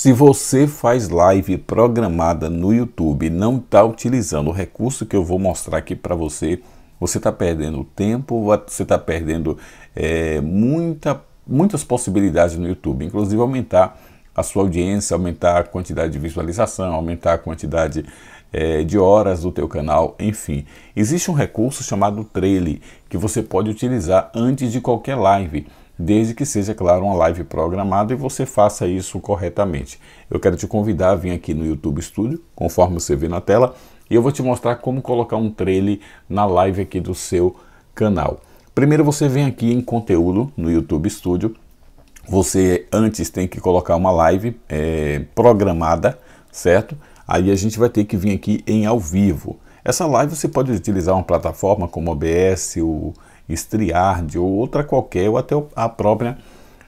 Se você faz live programada no YouTube e não está utilizando o recurso que eu vou mostrar aqui para você, você está perdendo tempo, você está perdendo é, muita, muitas possibilidades no YouTube, inclusive aumentar a sua audiência, aumentar a quantidade de visualização, aumentar a quantidade é, de horas do teu canal, enfim. Existe um recurso chamado Trailer que você pode utilizar antes de qualquer live desde que seja, claro, uma live programada e você faça isso corretamente. Eu quero te convidar a vir aqui no YouTube Studio, conforme você vê na tela, e eu vou te mostrar como colocar um trailer na live aqui do seu canal. Primeiro você vem aqui em conteúdo no YouTube Studio, você antes tem que colocar uma live é, programada, certo? Aí a gente vai ter que vir aqui em ao vivo. Essa live você pode utilizar uma plataforma como OBS, o Striard ou outra qualquer, ou até a própria,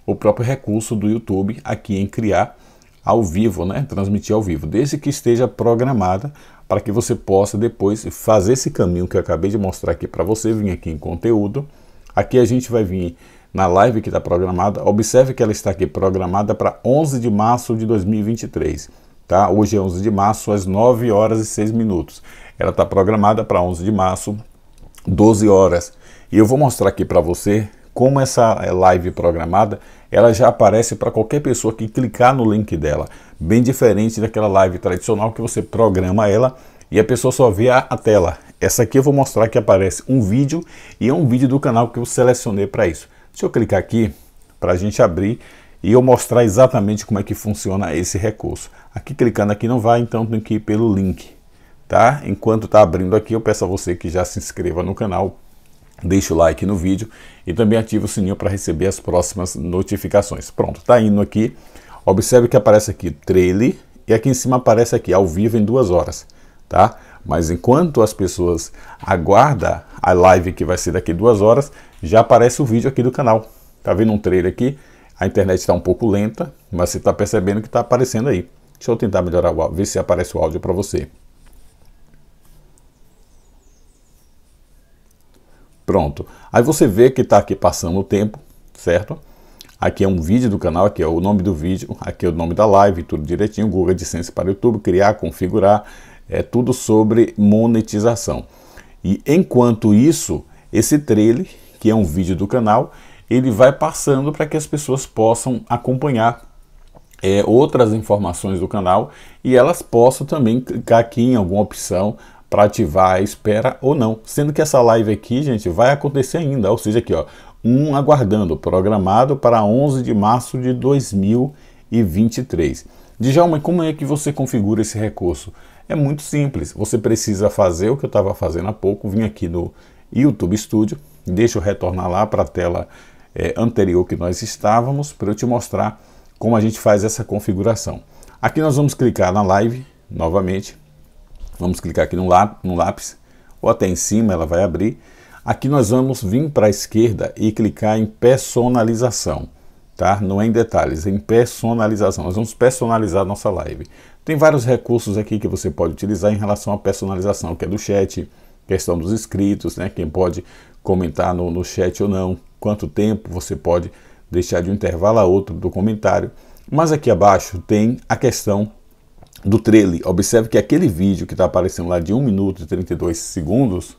o próprio recurso do YouTube aqui em criar ao vivo, né? transmitir ao vivo, desde que esteja programada para que você possa depois fazer esse caminho que eu acabei de mostrar aqui para você, vir aqui em conteúdo. Aqui a gente vai vir na live que está programada. Observe que ela está aqui programada para 11 de março de 2023. Tá? Hoje é 11 de março, às 9 horas e 6 minutos. Ela está programada para 11 de março, 12 horas e eu vou mostrar aqui para você como essa eh, live programada, ela já aparece para qualquer pessoa que clicar no link dela, bem diferente daquela live tradicional que você programa ela e a pessoa só vê a, tela. Essa aqui eu vou mostrar que aparece um vídeo e é um vídeo do canal que eu selecionei para isso. Deixa eu clicar aqui para a gente abrir e eu mostrar exatamente como é que funciona esse recurso. Aqui clicando aqui não vai, então tem que ir pelo link, tá? Enquanto está abrindo aqui, eu peço a você que já se inscreva no canal, Deixe o like no vídeo e também ative o sininho para receber as próximas notificações. Pronto, tá indo aqui. Observe que aparece aqui trailer e aqui em cima aparece aqui ao vivo em duas horas, tá? Mas enquanto as pessoas aguardam a live que vai ser daqui duas horas, já aparece o vídeo aqui do canal. Tá vendo um trailer aqui? A internet está um pouco lenta, mas você está percebendo que está aparecendo aí. Deixa eu tentar melhorar o áudio, ver se aparece o áudio para você. Pronto. Aí você vê que está aqui passando o tempo, certo? Aqui é um vídeo do canal, aqui é o nome do vídeo, aqui é o nome da live, tudo direitinho, Google AdSense para YouTube, criar, configurar, é tudo sobre monetização. E enquanto isso, esse trailer, que é um vídeo do canal, ele vai passando para que as pessoas possam acompanhar é, outras informações do canal e elas possam também clicar aqui em alguma opção para ativar a espera ou não. Sendo que essa live aqui, gente, vai acontecer ainda, ou seja, aqui, ó, um aguardando, programado para 11 de março de 2023. Djalma, como é que você configura esse recurso? É muito simples, você precisa fazer o que eu estava fazendo há pouco, vim aqui no YouTube Studio, deixa eu retornar lá para a tela é, anterior que nós estávamos, para eu te mostrar como a gente faz essa configuração. Aqui nós vamos clicar na live, novamente, Vamos clicar aqui no, no lápis ou até em cima, ela vai abrir. Aqui nós vamos vir para a esquerda e clicar em personalização, tá? Não é em detalhes, é em personalização. Nós vamos personalizar nossa live. Tem vários recursos aqui que você pode utilizar em relação à personalização, que é do chat, questão dos inscritos, né? Quem pode comentar no, no chat ou não, quanto tempo você pode deixar de um intervalo a outro do comentário. Mas aqui abaixo tem a questão do trailer. Observe que aquele vídeo que está aparecendo lá de 1 minuto e 32 segundos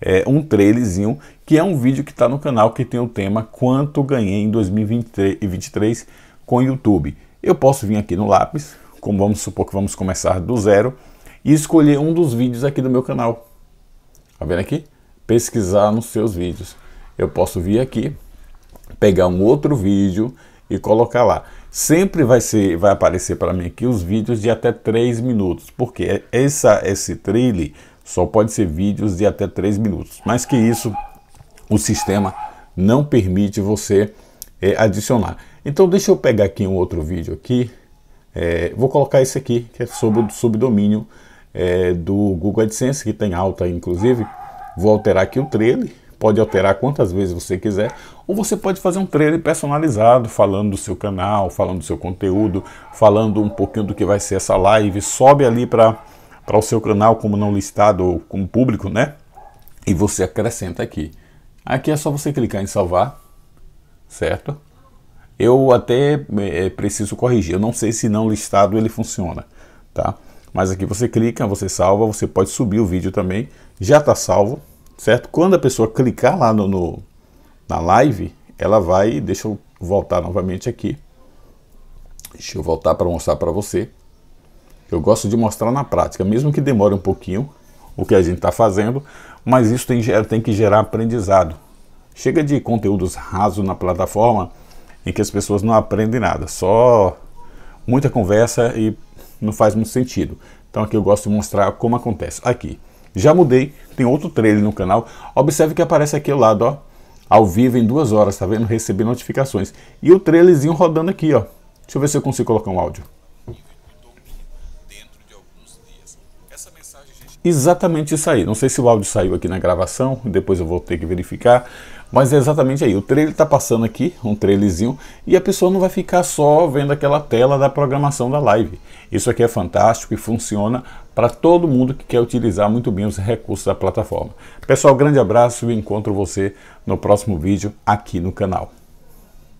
é um trailerzinho, que é um vídeo que está no canal que tem o tema Quanto Ganhei em 2023 com o YouTube. Eu posso vir aqui no lápis, como vamos supor que vamos começar do zero, e escolher um dos vídeos aqui do meu canal. Tá vendo aqui? Pesquisar nos seus vídeos. Eu posso vir aqui, pegar um outro vídeo e colocar lá. Sempre vai, ser, vai aparecer para mim aqui os vídeos de até 3 minutos, porque essa, esse trilho só pode ser vídeos de até 3 minutos. Mais que isso, o sistema não permite você é, adicionar. Então deixa eu pegar aqui um outro vídeo aqui, é, vou colocar esse aqui, que é sobre o subdomínio é, do Google AdSense, que tem alta inclusive. Vou alterar aqui o trailer, pode alterar quantas vezes você quiser, ou você pode fazer um trailer personalizado, falando do seu canal, falando do seu conteúdo, falando um pouquinho do que vai ser essa live, sobe ali para o seu canal como não listado ou como público, né? E você acrescenta aqui. Aqui é só você clicar em salvar, certo? Eu até é, preciso corrigir, eu não sei se não listado ele funciona, tá? Mas aqui você clica, você salva, você pode subir o vídeo também, já está salvo, certo? Quando a pessoa clicar lá no, no, na live, ela vai, deixa eu voltar novamente aqui. Deixa eu voltar para mostrar para você. Eu gosto de mostrar na prática, mesmo que demore um pouquinho o que a gente está fazendo, mas isso tem, tem que gerar aprendizado. Chega de conteúdos rasos na plataforma em que as pessoas não aprendem nada, só muita conversa e não faz muito sentido. Então aqui eu gosto de mostrar como acontece. Aqui, já mudei, tem outro trailer no canal. Observe que aparece aqui ao lado, ó. Ao vivo em duas horas, tá vendo? Recebi notificações. E o trailerzinho rodando aqui, ó. Deixa eu ver se eu consigo colocar um áudio. Exatamente isso aí. Não sei se o áudio saiu aqui na gravação, depois eu vou ter que verificar. Mas é exatamente aí. O trailer está passando aqui, um trailerzinho, e a pessoa não vai ficar só vendo aquela tela da programação da live. Isso aqui é fantástico e funciona para todo mundo que quer utilizar muito bem os recursos da plataforma. Pessoal, grande abraço e encontro você no próximo vídeo aqui no canal.